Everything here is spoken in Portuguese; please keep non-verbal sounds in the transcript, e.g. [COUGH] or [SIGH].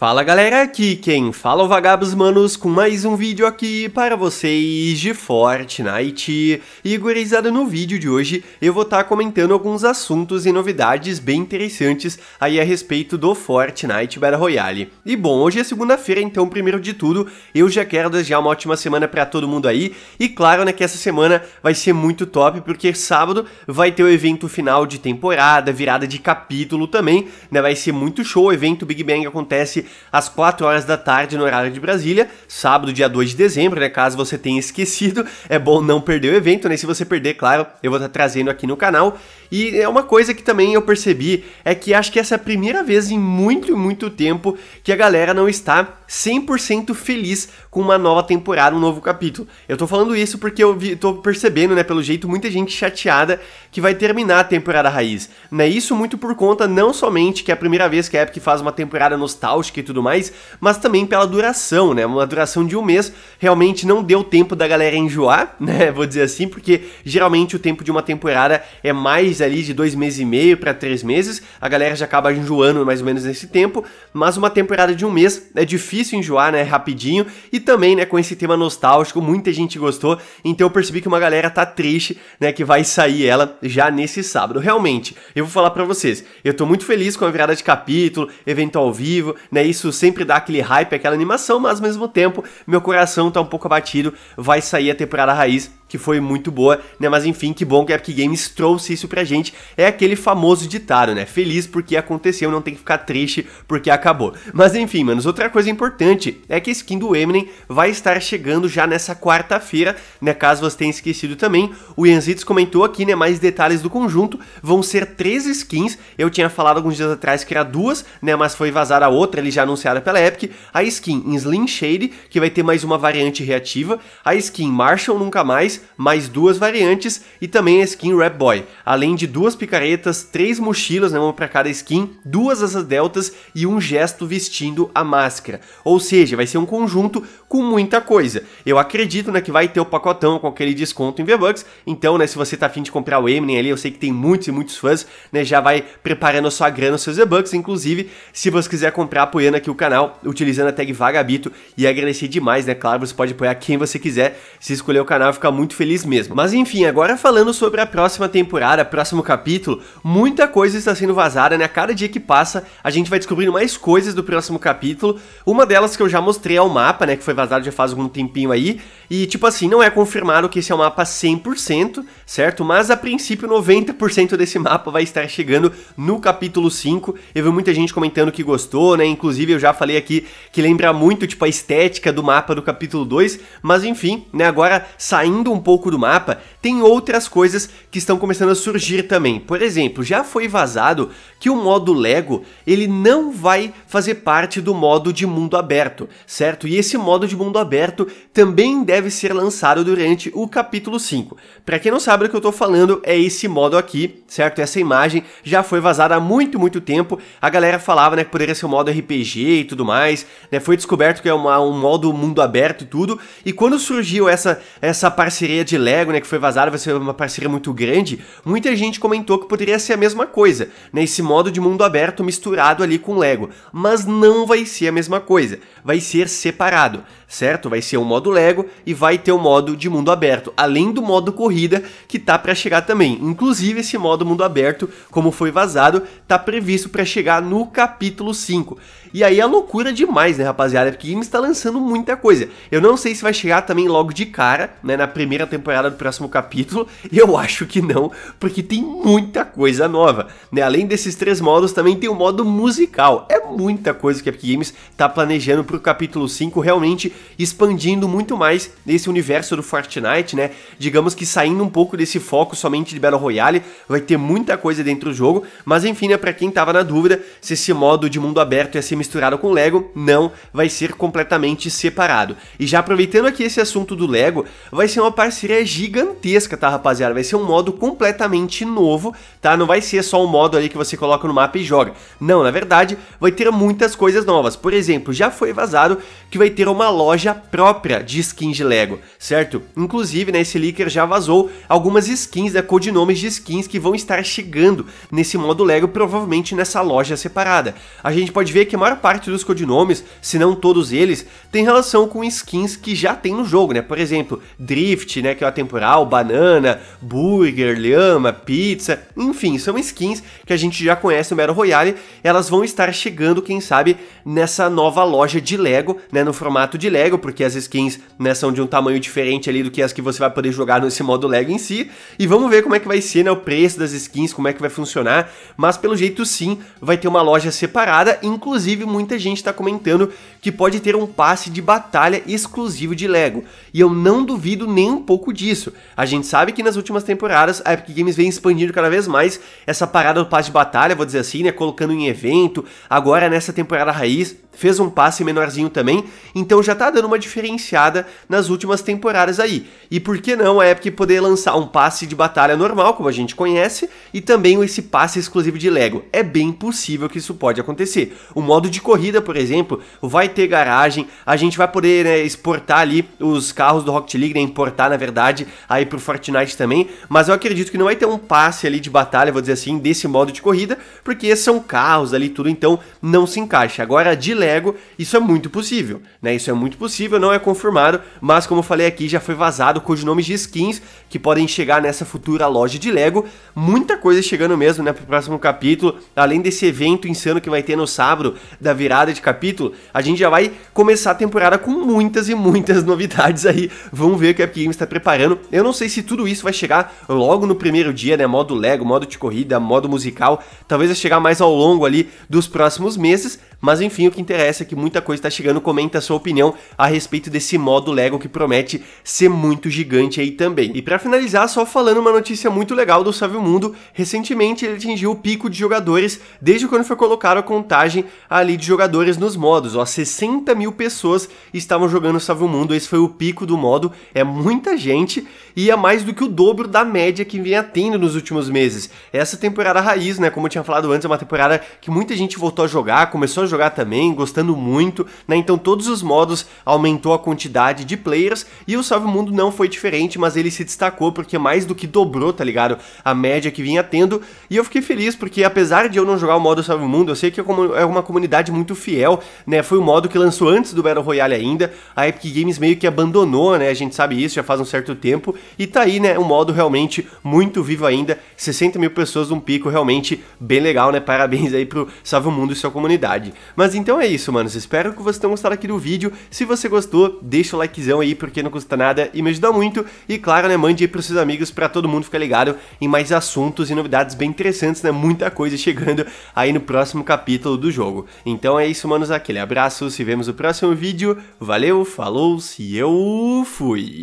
Fala galera, aqui quem fala é o Vagabos Manos com mais um vídeo aqui para vocês de Fortnite. E gurizada, no vídeo de hoje eu vou estar tá comentando alguns assuntos e novidades bem interessantes aí a respeito do Fortnite Battle Royale. E bom, hoje é segunda-feira, então primeiro de tudo eu já quero desejar uma ótima semana para todo mundo aí. E claro né, que essa semana vai ser muito top porque sábado vai ter o evento final de temporada, virada de capítulo também, né, vai ser muito show, o evento Big Bang acontece às 4 horas da tarde no horário de Brasília, sábado, dia 2 de dezembro, né? Caso você tenha esquecido, é bom não perder o evento, né? Se você perder, claro, eu vou estar tá trazendo aqui no canal. E é uma coisa que também eu percebi é que acho que essa é a primeira vez em muito, muito tempo que a galera não está 100% feliz com uma nova temporada, um novo capítulo. Eu tô falando isso porque eu vi, tô percebendo, né, pelo jeito, muita gente chateada que vai terminar a temporada raiz. Né? Isso muito por conta não somente que é a primeira vez que a Epic faz uma temporada nostálgica e tudo mais, mas também pela duração, né? Uma duração de um mês realmente não deu tempo da galera enjoar, [LAUGHS] né? Vou dizer assim, porque geralmente o tempo de uma temporada é mais ali de dois meses e meio para três meses, a galera já acaba enjoando mais ou menos nesse tempo, mas uma temporada de um mês é difícil enjoar, né? Rapidinho e também, né? Com esse tema nostálgico, muita gente gostou, então eu percebi que uma galera tá triste, né? Que vai sair ela já nesse sábado. Realmente, eu vou falar para vocês, eu tô muito feliz com a virada de capítulo, evento ao vivo, né? né? Isso sempre dá aquele hype, aquela animação, mas ao mesmo tempo meu coração tá um pouco abatido. Vai sair a temporada raiz que foi muito boa, né? Mas enfim, que bom que a Epic Games trouxe isso pra gente. É aquele famoso ditado, né? Feliz porque aconteceu, não tem que ficar triste porque acabou. Mas enfim, manos, outra coisa importante é que a skin do Eminem vai estar chegando já nessa quarta-feira, né? Caso você tenha esquecido também, o Yanzitos comentou aqui, né? Mais detalhes do conjunto, vão ser três skins. Eu tinha falado alguns dias atrás que era duas, né? Mas foi vazada a outra, ele já anunciada pela Epic. A skin em Slim Shade, que vai ter mais uma variante reativa. A skin Marshall Nunca Mais, mais duas variantes e também a skin Rap Boy, além de duas picaretas, três mochilas, né, uma para cada skin, duas asas deltas e um gesto vestindo a máscara. Ou seja, vai ser um conjunto com muita coisa. Eu acredito né, que vai ter o pacotão com aquele desconto em V-Bucks, então né, se você tá afim de comprar o Eminem ali, eu sei que tem muitos e muitos fãs, né, já vai preparando a sua grana, os seus V-Bucks, inclusive se você quiser comprar apoiando aqui o canal, utilizando a tag Vagabito e agradecer demais, né, claro, você pode apoiar quem você quiser, se escolher o canal fica muito muito feliz mesmo. Mas enfim, agora falando sobre a próxima temporada, próximo capítulo, muita coisa está sendo vazada, né? A cada dia que passa, a gente vai descobrindo mais coisas do próximo capítulo. Uma delas que eu já mostrei é o mapa, né? Que foi vazado já faz algum tempinho aí. E tipo assim, não é confirmado que esse é um mapa 100%, certo? Mas a princípio 90% desse mapa vai estar chegando no capítulo 5. Eu vi muita gente comentando que gostou, né? Inclusive eu já falei aqui que lembra muito, tipo, a estética do mapa do capítulo 2. Mas enfim, né? Agora saindo um um pouco do mapa, tem outras coisas que estão começando a surgir também. Por exemplo, já foi vazado que o modo Lego, ele não vai fazer parte do modo de mundo aberto, certo? E esse modo de mundo aberto também deve ser lançado durante o capítulo 5. Para quem não sabe do que eu estou falando, é esse modo aqui, certo? Essa imagem já foi vazada há muito, muito tempo. A galera falava, né, que poderia ser um modo RPG e tudo mais, né? Foi descoberto que é uma, um modo mundo aberto e tudo. E quando surgiu essa essa parceria parceria de Lego, né, que foi vazada, vai ser uma parceria muito grande, muita gente comentou que poderia ser a mesma coisa, né, esse modo de mundo aberto misturado ali com Lego, mas não vai ser a mesma coisa, vai ser separado, certo? Vai ser o um modo Lego e vai ter o um modo de mundo aberto, além do modo corrida que tá para chegar também. Inclusive esse modo mundo aberto, como foi vazado, tá previsto para chegar no capítulo 5. E aí é loucura demais, né, rapaziada? Porque Games está lançando muita coisa. Eu não sei se vai chegar também logo de cara, né, na primeira temporada do próximo capítulo. [LAUGHS] Eu acho que não, porque tem muita coisa nova, né? Além desses três modos, também tem o modo musical. É muita coisa que a Epic Games está planejando para o capítulo 5, realmente expandindo muito mais esse universo do Fortnite, né? Digamos que saindo um pouco desse foco somente de Battle Royale, vai ter muita coisa dentro do jogo, mas enfim, né, para quem tava na dúvida se esse modo de mundo aberto ia ser misturado com Lego, não, vai ser completamente separado. E já aproveitando aqui esse assunto do Lego, vai ser uma parceria gigantesca, tá rapaziada? Vai ser um modo completamente novo, tá? Não vai ser só um modo ali que você coloca no mapa e joga. Não, na verdade, vai ter muitas coisas novas. Por exemplo, já foi vazado que vai ter uma loja própria de skins de Lego, certo? Inclusive, né, esse leaker já vazou algumas skins, né, codinomes de skins que vão estar chegando nesse modo Lego, provavelmente nessa loja separada. A gente pode ver que a maior parte dos codinomes, se não todos eles, tem relação com skins que já tem no jogo, né? Por exemplo, Drift, né, que é o atemporal, Banana, Burger, Lhama, Pizza, enfim, são skins que a gente já conhece no Battle Royale, elas vão estar chegando, quem sabe, nessa nova loja de Lego, né, no formato de Lego, porque as skins, né, são de um tamanho diferente ali do que as que você vai poder jogar nesse modo Lego em si, e vamos ver como é que vai ser, né, o preço das skins, como é que vai funcionar, mas pelo jeito sim, vai ter uma loja separada, inclusive Inclusive, muita gente está comentando que pode ter um passe de batalha exclusivo de Lego. E eu não duvido nem um pouco disso. A gente sabe que nas últimas temporadas a Epic Games vem expandindo cada vez mais essa parada do passe de batalha, vou dizer assim, né? Colocando em evento. Agora, nessa temporada raiz, fez um passe menorzinho também, então já tá dando uma diferenciada nas últimas temporadas aí. E por que não a Epic poder lançar um passe de batalha normal, como a gente conhece, e também esse passe exclusivo de Lego? É bem possível que isso pode acontecer. O modo de corrida, por exemplo, vai ter garagem, a gente vai poder né, exportar ali os carros do Rocket League, né, importar na verdade, aí pro Fortnite também, mas eu acredito que não vai ter um passe ali de batalha, vou dizer assim, desse modo de corrida, porque são carros ali tudo, então não se encaixa. Agora, de Lego, isso é muito possível, né? Isso é muito possível, não é confirmado, mas como eu falei aqui, já foi vazado nomes de skins que podem chegar nessa futura loja de Lego. Muita coisa chegando mesmo, né, pro próximo capítulo, além desse evento insano que vai ter no sábado da virada de capítulo, a gente já vai começar a temporada com muitas e muitas [LAUGHS] novidades aí. Vamos ver o que a Epic Games está preparando. Eu não sei se tudo isso vai chegar logo no primeiro dia, né? Modo Lego, modo de corrida, modo musical. Talvez vai chegar mais ao longo ali dos próximos meses. Mas enfim, o que interessa que muita coisa está chegando, comenta a sua opinião a respeito desse modo Lego que promete ser muito gigante aí também. E para finalizar, só falando uma notícia muito legal do Salve Mundo, recentemente ele atingiu o pico de jogadores desde quando foi colocada a contagem ali de jogadores nos modos, ó, 60 mil pessoas estavam jogando Salve Mundo, esse foi o pico do modo, é muita gente e é mais do que o dobro da média que vinha tendo nos últimos meses. Essa temporada raiz, né, como eu tinha falado antes, é uma temporada que muita gente voltou a jogar, começou a jogar também, gostando muito, né? Então todos os modos aumentou a quantidade de players e o Salve Mundo não foi diferente, mas ele se destacou porque mais do que dobrou, tá ligado? A média que vinha tendo. E eu fiquei feliz porque apesar de eu não jogar o modo Salve Mundo, eu sei que é, é uma comunidade muito fiel, né? Foi o um modo que lançou antes do Battle Royale ainda. A Epic Games meio que abandonou, né? A gente sabe isso já faz um certo tempo. E tá aí, né? Um modo realmente muito vivo ainda. 60 mil pessoas um pico, realmente bem legal, né? Parabéns aí pro Salve Mundo e sua comunidade. Mas então é isso, manos. Espero que vocês tenham gostado aqui do vídeo. Se você gostou, deixa o likezão aí, porque não custa nada e me ajuda muito. E claro, né, mande aí pros seus amigos para todo mundo ficar ligado em mais assuntos e novidades bem interessantes, né? Muita coisa chegando aí no próximo capítulo do jogo. Então é isso, manos. Aquele abraço, se vemos no próximo vídeo. Valeu, falou, se eu fui!